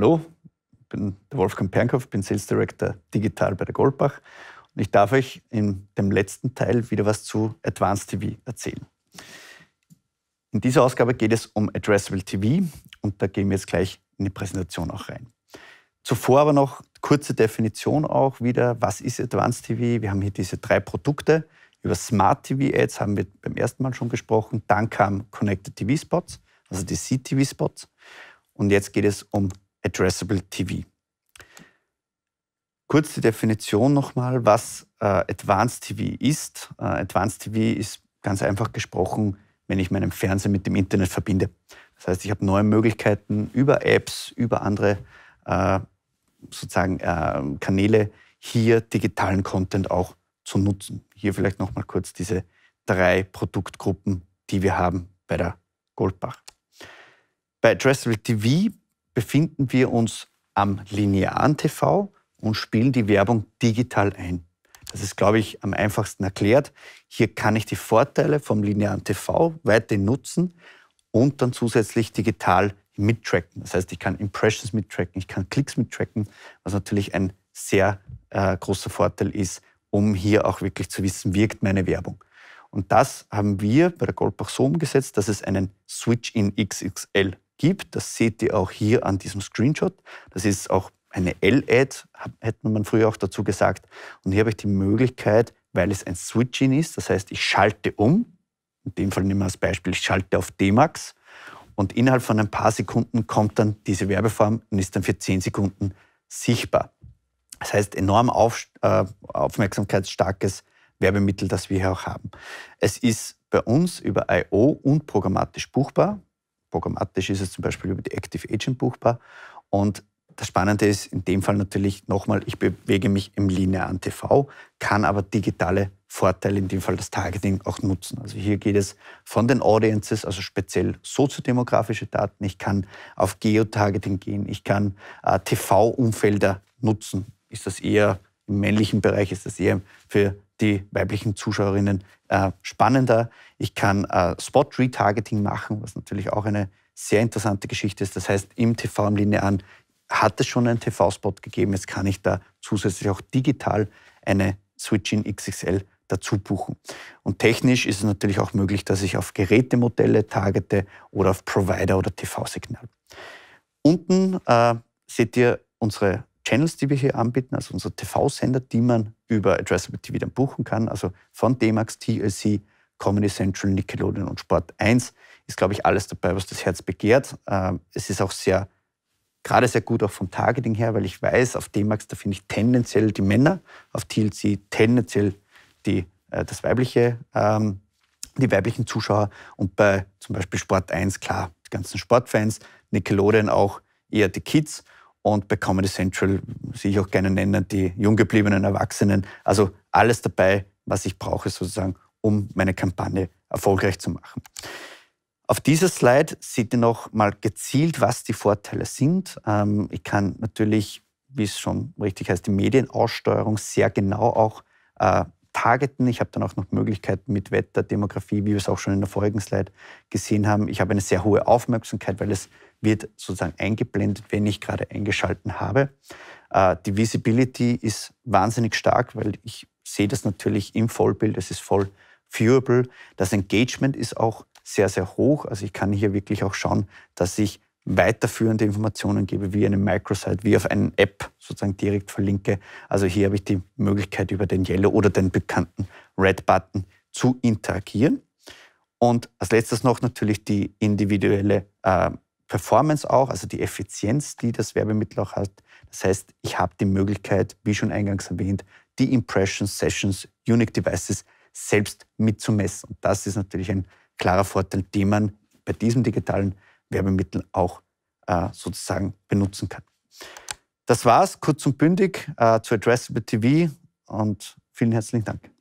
Hallo, ich bin der Wolfgang Pernkow, bin Sales Director Digital bei der Goldbach und ich darf euch in dem letzten Teil wieder was zu Advanced TV erzählen. In dieser Ausgabe geht es um Addressable TV und da gehen wir jetzt gleich in die Präsentation auch rein. Zuvor aber noch kurze Definition auch wieder, was ist Advanced TV? Wir haben hier diese drei Produkte. Über Smart TV Ads haben wir beim ersten Mal schon gesprochen. Dann kamen Connected TV Spots, also die CTV Spots. Und jetzt geht es um Addressable TV. Kurze Definition nochmal, was äh, Advanced TV ist. Äh, Advanced TV ist ganz einfach gesprochen, wenn ich meinen Fernseher mit dem Internet verbinde. Das heißt, ich habe neue Möglichkeiten über Apps, über andere äh, sozusagen ähm, Kanäle hier digitalen Content auch zu nutzen. Hier vielleicht nochmal kurz diese drei Produktgruppen, die wir haben bei der Goldbach. Bei Addressable TV befinden wir uns am linearen TV und spielen die Werbung digital ein. Das ist, glaube ich, am einfachsten erklärt. Hier kann ich die Vorteile vom linearen TV weiterhin nutzen und dann zusätzlich digital mittracken. Das heißt, ich kann Impressions mittracken, ich kann Klicks mittracken, was natürlich ein sehr äh, großer Vorteil ist, um hier auch wirklich zu wissen, wirkt meine Werbung. Und das haben wir bei der Goldbach so umgesetzt, dass es einen Switch in XXL gibt. Das seht ihr auch hier an diesem Screenshot. Das ist auch eine L-Ad, hätte man früher auch dazu gesagt. Und hier habe ich die Möglichkeit, weil es ein Switching ist, das heißt, ich schalte um. In dem Fall nehmen wir als Beispiel, ich schalte auf D-Max. Und innerhalb von ein paar Sekunden kommt dann diese Werbeform und ist dann für 10 Sekunden sichtbar. Das heißt, enorm auf, äh, aufmerksamkeitsstarkes Werbemittel, das wir hier auch haben. Es ist bei uns über I.O. und programmatisch buchbar. Programmatisch ist es zum Beispiel über die Active Agent buchbar. Und das Spannende ist in dem Fall natürlich nochmal, ich bewege mich im linearen TV, kann aber digitale Vorteile, in dem Fall das Targeting, auch nutzen. Also hier geht es von den Audiences, also speziell soziodemografische Daten. Ich kann auf Geotargeting gehen, ich kann äh, TV-Umfelder nutzen. Ist das eher im männlichen Bereich, ist das eher für die weiblichen Zuschauerinnen äh, spannender. Ich kann äh, Spot-Retargeting machen, was natürlich auch eine sehr interessante Geschichte ist. Das heißt, im TV, im Linearen hat es schon einen TV-Spot gegeben. Jetzt kann ich da zusätzlich auch digital eine Switch in XXL dazu buchen. Und technisch ist es natürlich auch möglich, dass ich auf Gerätemodelle targete oder auf Provider oder TV-Signal. Unten äh, seht ihr unsere Channels, die wir hier anbieten, also unsere TV-Sender, die man über Addressable TV dann buchen kann. Also von DMAX, TLC, Comedy Central, Nickelodeon und Sport 1 ist, glaube ich, alles dabei, was das Herz begehrt. Ähm, es ist auch sehr, gerade sehr gut auch vom Targeting her, weil ich weiß, auf DMAX, da finde ich tendenziell die Männer, auf TLC tendenziell die, äh, das weibliche, ähm, die weiblichen Zuschauer und bei zum Beispiel Sport 1, klar, die ganzen Sportfans, Nickelodeon auch eher die Kids und bei Comedy Central sehe ich auch gerne nennen, die junggebliebenen Erwachsenen. Also alles dabei, was ich brauche sozusagen, um meine Kampagne erfolgreich zu machen. Auf dieser Slide seht ihr noch mal gezielt, was die Vorteile sind. Ähm, ich kann natürlich, wie es schon richtig heißt, die Medienaussteuerung sehr genau auch äh, targeten. Ich habe dann auch noch Möglichkeiten mit Wetter, Demografie, wie wir es auch schon in der vorigen Slide gesehen haben. Ich habe eine sehr hohe Aufmerksamkeit, weil es wird sozusagen eingeblendet, wenn ich gerade eingeschalten habe. Äh, die Visibility ist wahnsinnig stark, weil ich sehe das natürlich im Vollbild, es ist voll viewable. Das Engagement ist auch sehr, sehr hoch. Also ich kann hier wirklich auch schauen, dass ich weiterführende Informationen gebe, wie eine Microsite, wie auf eine App sozusagen direkt verlinke. Also hier habe ich die Möglichkeit, über den Yellow oder den bekannten Red-Button zu interagieren. Und als letztes noch natürlich die individuelle äh, Performance auch, also die Effizienz, die das Werbemittel auch hat. Das heißt, ich habe die Möglichkeit, wie schon eingangs erwähnt, die Impressions, Sessions, Unique Devices selbst mitzumessen. Und das ist natürlich ein klarer Vorteil, den man bei diesem digitalen Werbemittel auch äh, sozusagen benutzen kann. Das war's, kurz und bündig äh, zu Addressable TV und vielen herzlichen Dank.